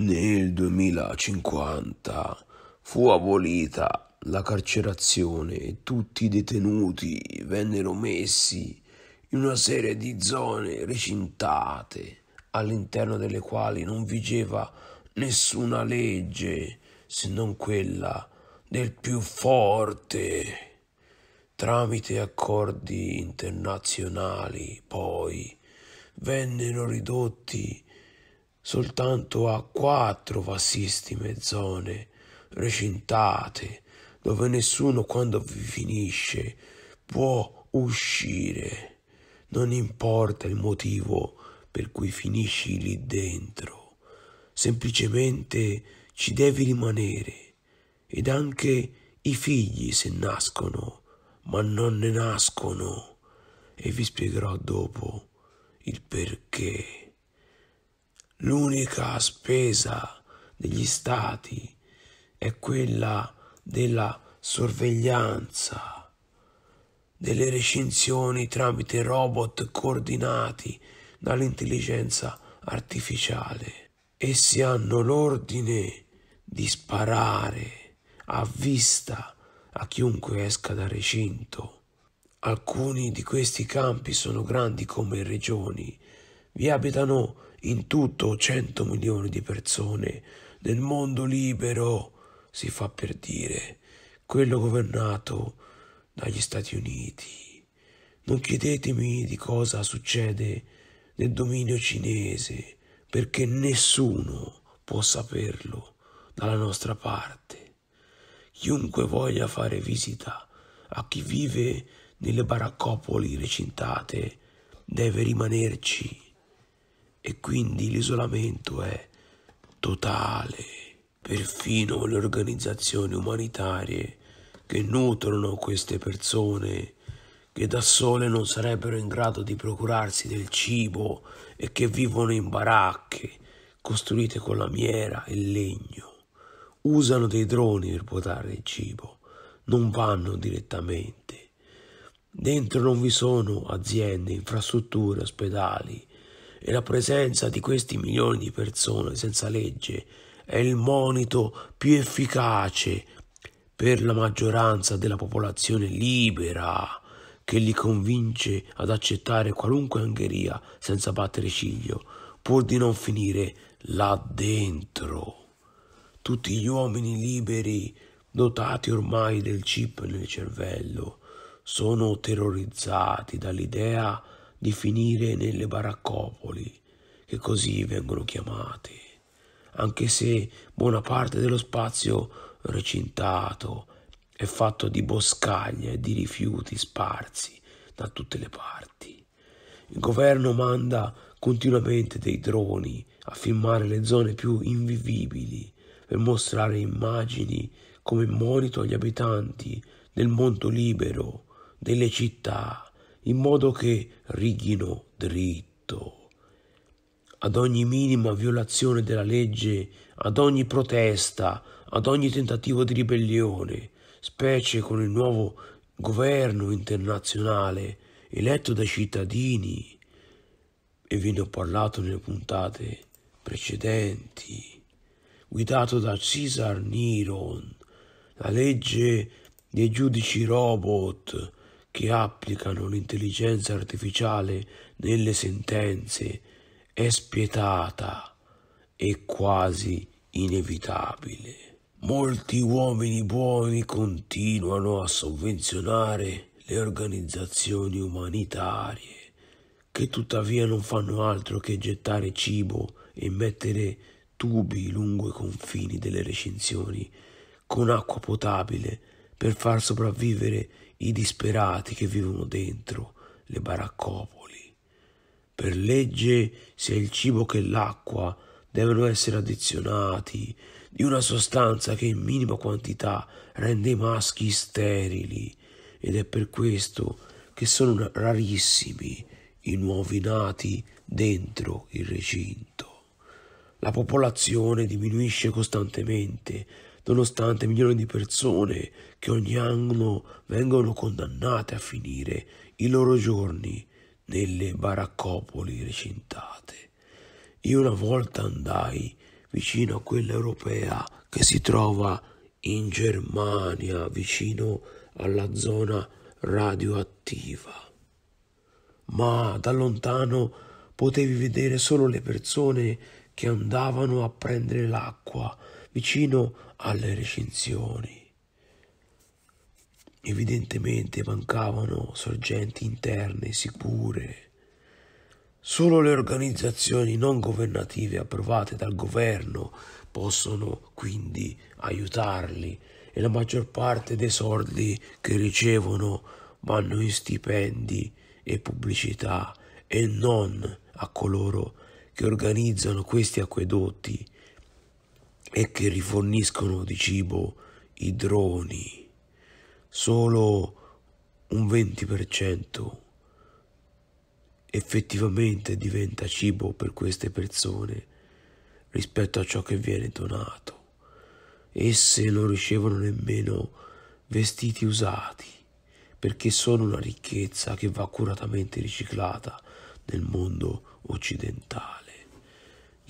Nel 2050 fu abolita la carcerazione e tutti i detenuti vennero messi in una serie di zone recintate all'interno delle quali non vigeva nessuna legge se non quella del più forte. Tramite accordi internazionali poi vennero ridotti soltanto a quattro vastissime zone recintate dove nessuno quando vi finisce può uscire. Non importa il motivo per cui finisci lì dentro, semplicemente ci devi rimanere ed anche i figli se nascono, ma non ne nascono e vi spiegherò dopo il perché l'unica spesa degli stati è quella della sorveglianza, delle recinzioni tramite robot coordinati dall'intelligenza artificiale. Essi hanno l'ordine di sparare a vista a chiunque esca dal recinto. Alcuni di questi campi sono grandi come regioni, vi abitano in tutto 100 milioni di persone nel mondo libero, si fa per dire, quello governato dagli Stati Uniti. Non chiedetemi di cosa succede nel dominio cinese, perché nessuno può saperlo dalla nostra parte. Chiunque voglia fare visita a chi vive nelle baraccopoli recintate deve rimanerci e quindi l'isolamento è totale. Perfino le organizzazioni umanitarie che nutrono queste persone che da sole non sarebbero in grado di procurarsi del cibo e che vivono in baracche costruite con lamiera e legno. Usano dei droni per portare il cibo, non vanno direttamente. Dentro non vi sono aziende, infrastrutture, ospedali, e la presenza di questi milioni di persone senza legge è il monito più efficace per la maggioranza della popolazione libera che li convince ad accettare qualunque angheria senza battere ciglio, pur di non finire là dentro. Tutti gli uomini liberi, dotati ormai del chip nel cervello, sono terrorizzati dall'idea di di finire nelle baraccopoli, che così vengono chiamate, anche se buona parte dello spazio recintato è fatto di boscaglia e di rifiuti sparsi da tutte le parti. Il governo manda continuamente dei droni a filmare le zone più invivibili per mostrare immagini come monito agli abitanti del mondo libero, delle città in modo che righino dritto. Ad ogni minima violazione della legge, ad ogni protesta, ad ogni tentativo di ribellione, specie con il nuovo governo internazionale eletto dai cittadini, e ve ne ho parlato nelle puntate precedenti, guidato da Cesar Niron, la legge dei giudici robot, che applicano l'intelligenza artificiale nelle sentenze è spietata e quasi inevitabile. Molti uomini buoni continuano a sovvenzionare le organizzazioni umanitarie, che tuttavia non fanno altro che gettare cibo e mettere tubi lungo i confini delle recinzioni con acqua potabile per far sopravvivere i disperati che vivono dentro le baraccopoli. Per legge sia il cibo che l'acqua devono essere addizionati di una sostanza che in minima quantità rende i maschi sterili ed è per questo che sono rarissimi i nuovi nati dentro il recinto. La popolazione diminuisce costantemente nonostante milioni di persone che ogni anno vengono condannate a finire i loro giorni nelle baraccopoli recintate. Io una volta andai vicino a quella europea che si trova in Germania, vicino alla zona radioattiva. Ma da lontano potevi vedere solo le persone che andavano a prendere l'acqua vicino alle recinzioni. Evidentemente mancavano sorgenti interne sicure. Solo le organizzazioni non governative approvate dal governo possono quindi aiutarli e la maggior parte dei soldi che ricevono vanno in stipendi e pubblicità e non a coloro che che organizzano questi acquedotti e che riforniscono di cibo i droni. Solo un 20% effettivamente diventa cibo per queste persone rispetto a ciò che viene donato. Esse non ricevono nemmeno vestiti usati perché sono una ricchezza che va accuratamente riciclata nel mondo occidentale.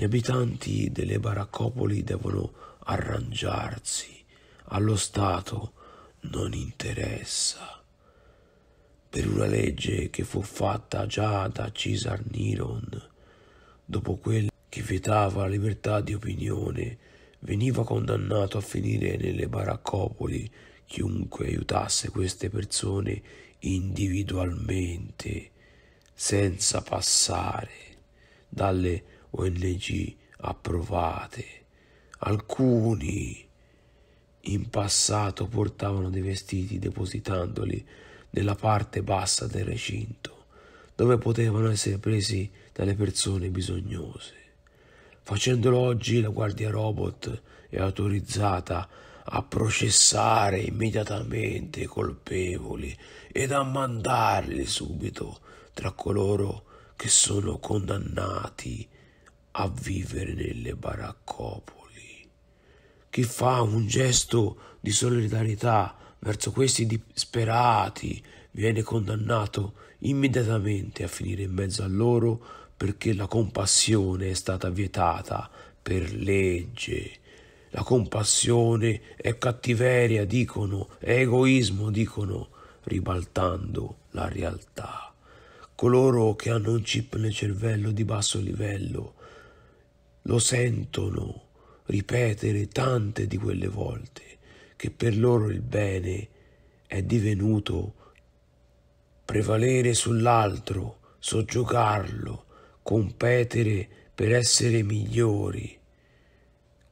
Gli abitanti delle baraccopoli devono arrangiarsi, allo Stato non interessa. Per una legge che fu fatta già da Cesar Niron, dopo quella che vietava la libertà di opinione, veniva condannato a finire nelle baraccopoli chiunque aiutasse queste persone individualmente, senza passare dalle ONG approvate. Alcuni in passato portavano dei vestiti depositandoli nella parte bassa del recinto, dove potevano essere presi dalle persone bisognose. Facendolo oggi la guardia robot è autorizzata a processare immediatamente i colpevoli ed a mandarli subito tra coloro che sono condannati a vivere nelle baraccopoli. Chi fa un gesto di solidarietà verso questi disperati viene condannato immediatamente a finire in mezzo a loro perché la compassione è stata vietata per legge. La compassione è cattiveria, dicono, è egoismo, dicono, ribaltando la realtà. Coloro che hanno un chip nel cervello di basso livello lo sentono ripetere tante di quelle volte che per loro il bene è divenuto prevalere sull'altro, soggiogarlo, competere per essere migliori.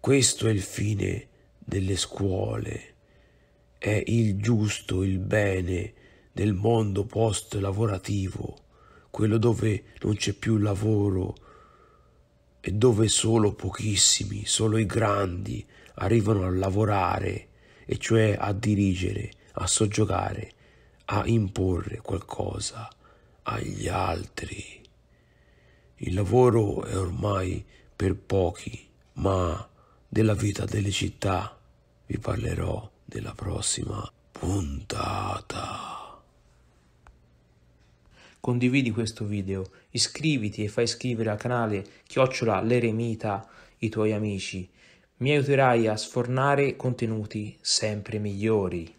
Questo è il fine delle scuole, è il giusto, il bene del mondo post lavorativo, quello dove non c'è più lavoro, e dove solo pochissimi, solo i grandi arrivano a lavorare, e cioè a dirigere, a soggiogare, a imporre qualcosa agli altri. Il lavoro è ormai per pochi, ma della vita delle città vi parlerò nella prossima puntata condividi questo video, iscriviti e fai iscrivere al canale Chiocciola l'Eremita i tuoi amici. Mi aiuterai a sfornare contenuti sempre migliori.